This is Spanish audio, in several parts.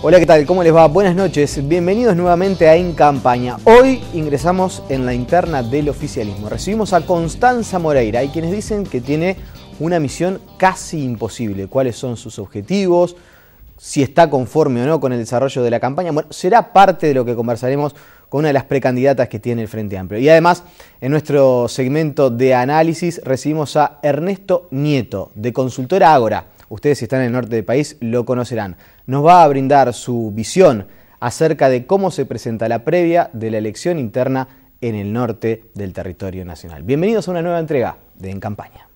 Hola, ¿qué tal? ¿Cómo les va? Buenas noches. Bienvenidos nuevamente a En Campaña. Hoy ingresamos en la interna del oficialismo. Recibimos a Constanza Moreira. Hay quienes dicen que tiene una misión casi imposible. ¿Cuáles son sus objetivos? si está conforme o no con el desarrollo de la campaña, bueno, será parte de lo que conversaremos con una de las precandidatas que tiene el Frente Amplio. Y además, en nuestro segmento de análisis recibimos a Ernesto Nieto, de Consultora Ágora. Ustedes si están en el norte del país lo conocerán. Nos va a brindar su visión acerca de cómo se presenta la previa de la elección interna en el norte del territorio nacional. Bienvenidos a una nueva entrega de En Campaña.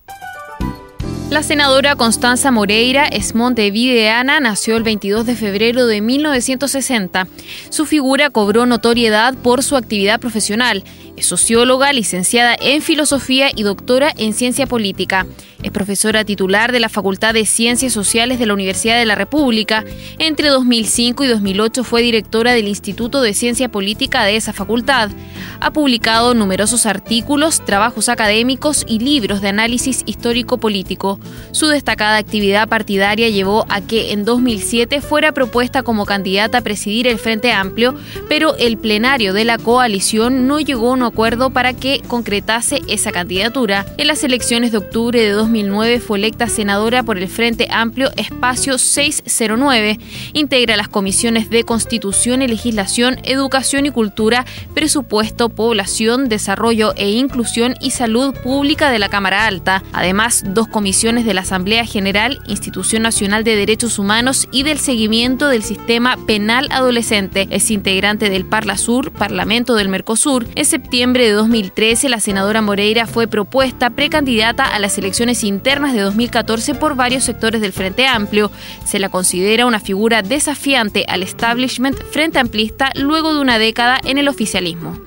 La senadora Constanza Moreira Esmonte Videana nació el 22 de febrero de 1960. Su figura cobró notoriedad por su actividad profesional es socióloga, licenciada en filosofía y doctora en ciencia política. Es profesora titular de la Facultad de Ciencias Sociales de la Universidad de la República. Entre 2005 y 2008 fue directora del Instituto de Ciencia Política de esa facultad. Ha publicado numerosos artículos, trabajos académicos y libros de análisis histórico-político. Su destacada actividad partidaria llevó a que en 2007 fuera propuesta como candidata a presidir el Frente Amplio, pero el plenario de la coalición no llegó a acuerdo para que concretase esa candidatura. En las elecciones de octubre de 2009 fue electa senadora por el Frente Amplio Espacio 609. Integra las comisiones de Constitución y Legislación, Educación y Cultura, Presupuesto, Población, Desarrollo e Inclusión y Salud Pública de la Cámara Alta. Además, dos comisiones de la Asamblea General, Institución Nacional de Derechos Humanos y del Seguimiento del Sistema Penal Adolescente. Es integrante del Parla Sur, Parlamento del Mercosur. En septiembre septiembre de 2013, la senadora Moreira fue propuesta precandidata a las elecciones internas de 2014 por varios sectores del Frente Amplio. Se la considera una figura desafiante al establishment frente amplista luego de una década en el oficialismo.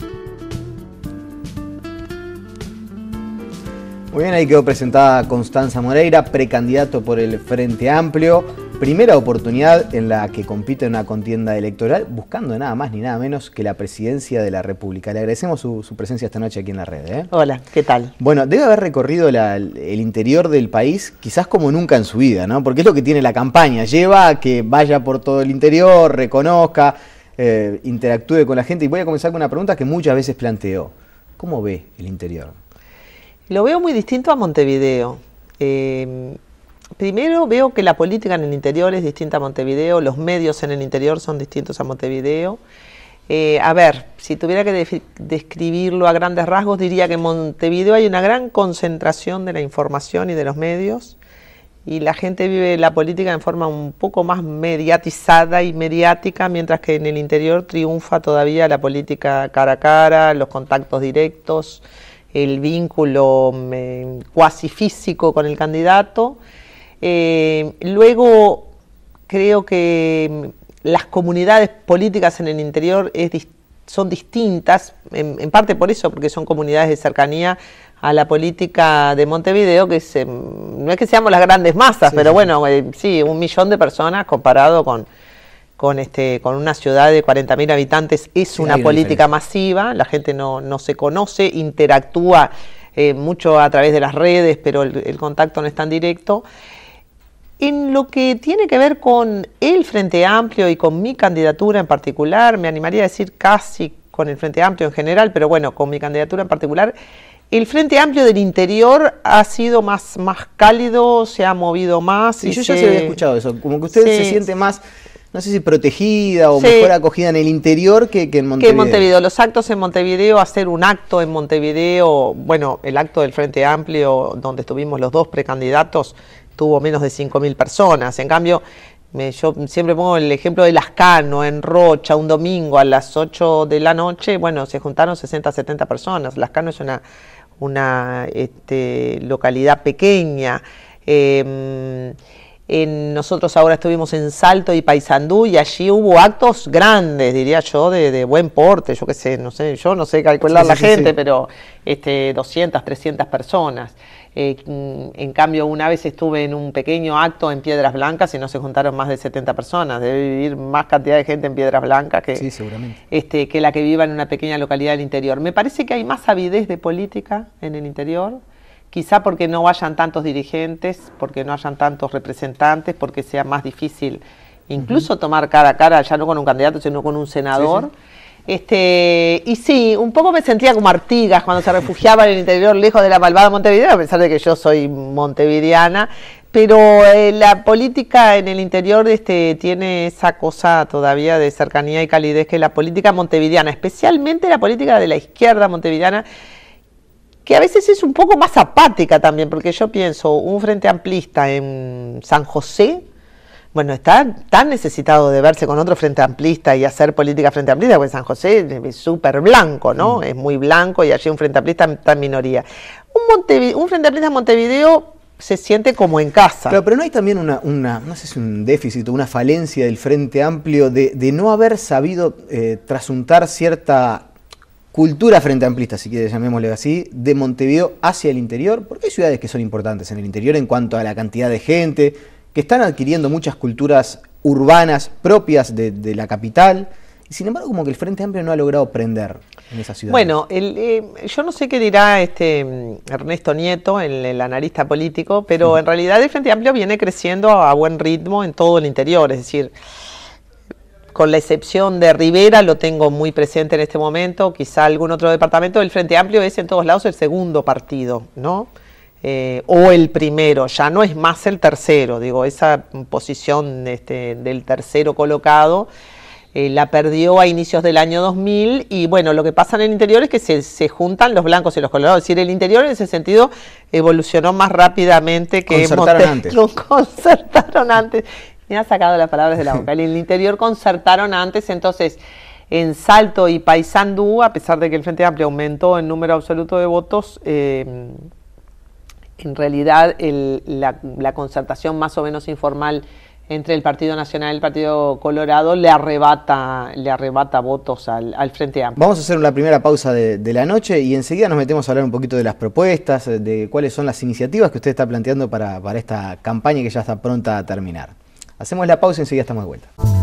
Muy bien, ahí quedó presentada Constanza Moreira, precandidato por el Frente Amplio primera oportunidad en la que compite en una contienda electoral buscando nada más ni nada menos que la presidencia de la República. Le agradecemos su, presencia esta noche aquí en la red. ¿eh? Hola, ¿qué tal? Bueno, debe haber recorrido el interior del país quizás como nunca en su vida, ¿no? Porque es lo que tiene la campaña, lleva que vaya por todo el interior, reconozca, eh, interactúe con la gente. Y voy a comenzar con una pregunta que muchas veces planteó. ¿Cómo ve el interior? Lo veo muy distinto a Montevideo. Eh, primero veo que la política en el interior es distinta a Montevideo, los medios en el interior son distintos a Montevideo. Eh, a ver, si tuviera que describirlo a grandes rasgos, diría que en Montevideo hay una gran concentración de la información y de los medios y la gente vive la política en forma un poco más mediatizada y mediática, mientras que en el interior triunfa todavía la política cara a cara, los contactos directos, el vínculo mm, eh, cuasi físico con el candidato. Eh, luego, creo que mm, las comunidades políticas en el interior son distintas, en, parte por eso, porque son comunidades de cercanía a la política de Montevideo, que mm, no es que seamos las grandes masas, pero bueno, eh, sí, un millón de personas comparado con, este, con una ciudad de 40.000 habitantes es una política masiva, la gente no, se conoce, interactúa eh, mucho a través de las redes, pero el contacto no es tan directo. En lo que tiene que ver con el Frente Amplio y con mi candidatura en particular, me animaría a decir casi con el Frente Amplio en general, pero bueno, con mi candidatura en particular, el Frente Amplio del interior ha sido más, más cálido, se ha movido más. y yo ya se había escuchado eso, como que usted se siente más no sé si protegida o mejor acogida en el interior que, en Montevideo. Que en Montevideo, los actos en Montevideo, hacer un acto en Montevideo, bueno, el acto del Frente Amplio, donde estuvimos los dos precandidatos, tuvo menos de 5.000 personas. En cambio, yo siempre pongo el ejemplo de Lascano, en Rocha, un domingo a las 8 de la noche, bueno, se juntaron 60, 70 personas. Lascano es una, una este, localidad pequeña. Em, nosotros ahora estuvimos en Salto y Paysandú y allí hubo actos grandes, diría yo, de, buen porte, yo qué sé, no sé, yo no sé calcular la gente, pero este, 200, 300 personas. Eh, en cambio, una vez estuve en un pequeño acto en Piedras Blancas y no se juntaron más de 70 personas. Debe vivir más cantidad de gente en Piedras Blancas que, este, que la que viva en una pequeña localidad del interior. Me parece que hay más avidez de política en el interior, quizá porque no vayan tantos dirigentes, porque no hayan tantos representantes, porque sea más difícil incluso tomar cara a cara, ya no con un candidato, sino con un senador. Este, y sí, un poco me sentía como Artigas cuando se refugiaba en el interior lejos de la malvada Montevideo, a pesar de que yo soy montevideana, pero eh, la política en el interior este, tiene esa cosa todavía de cercanía y calidez que la política montevideana, especialmente la política de la izquierda montevideana, que a veces es un poco más apática también, porque yo pienso, un frente amplista en San José, bueno, está tan necesitado de verse con otro frente amplista y hacer política frente amplista, porque San José es súper blanco, ¿no? Mm. Es muy blanco y allí un frente amplista tan minoría. Un, frente amplista en Montevideo se siente como en casa. Pero, pero no hay también una, no sé un déficit una falencia del Frente Amplio de, no haber sabido eh, trasuntar cierta cultura frente amplista, si quieres llamémosle así, de Montevideo hacia el interior, porque hay ciudades que son importantes en el interior en cuanto a la cantidad de gente, que están adquiriendo muchas culturas urbanas propias de, la capital. Y sin embargo, como que el Frente Amplio no ha logrado prender en esa ciudad. Bueno, eh, yo no sé qué dirá este mm, Ernesto Nieto, el, analista político, pero en realidad el Frente Amplio viene creciendo a buen ritmo en todo el interior, es decir, con la excepción de Rivera, lo tengo muy presente en este momento, quizá algún otro departamento, el Frente Amplio es en todos lados el segundo partido, ¿no? Eh, o el primero, ya no es más el tercero, digo, esa posición este, del tercero colocado eh, la perdió a inicios del año 2000 y bueno, lo que pasa en el interior es que se, juntan los blancos y los colorados, es decir, el interior en ese sentido evolucionó más rápidamente que concertaron antes. concertaron antes, me ha sacado las palabras de la boca, en el interior concertaron antes, entonces en Salto y Paysandú, a pesar de que el Frente Amplio aumentó en número absoluto de votos, eh, en realidad la, concertación más o menos informal entre el Partido Nacional y el Partido Colorado le arrebata, le arrebata votos al, Frente Amplio. Vamos a hacer una primera pausa de, la noche y enseguida nos metemos a hablar un poquito de las propuestas, de cuáles son las iniciativas que usted está planteando para, para esta campaña que ya está pronta a terminar. Hacemos la pausa y enseguida estamos de vuelta.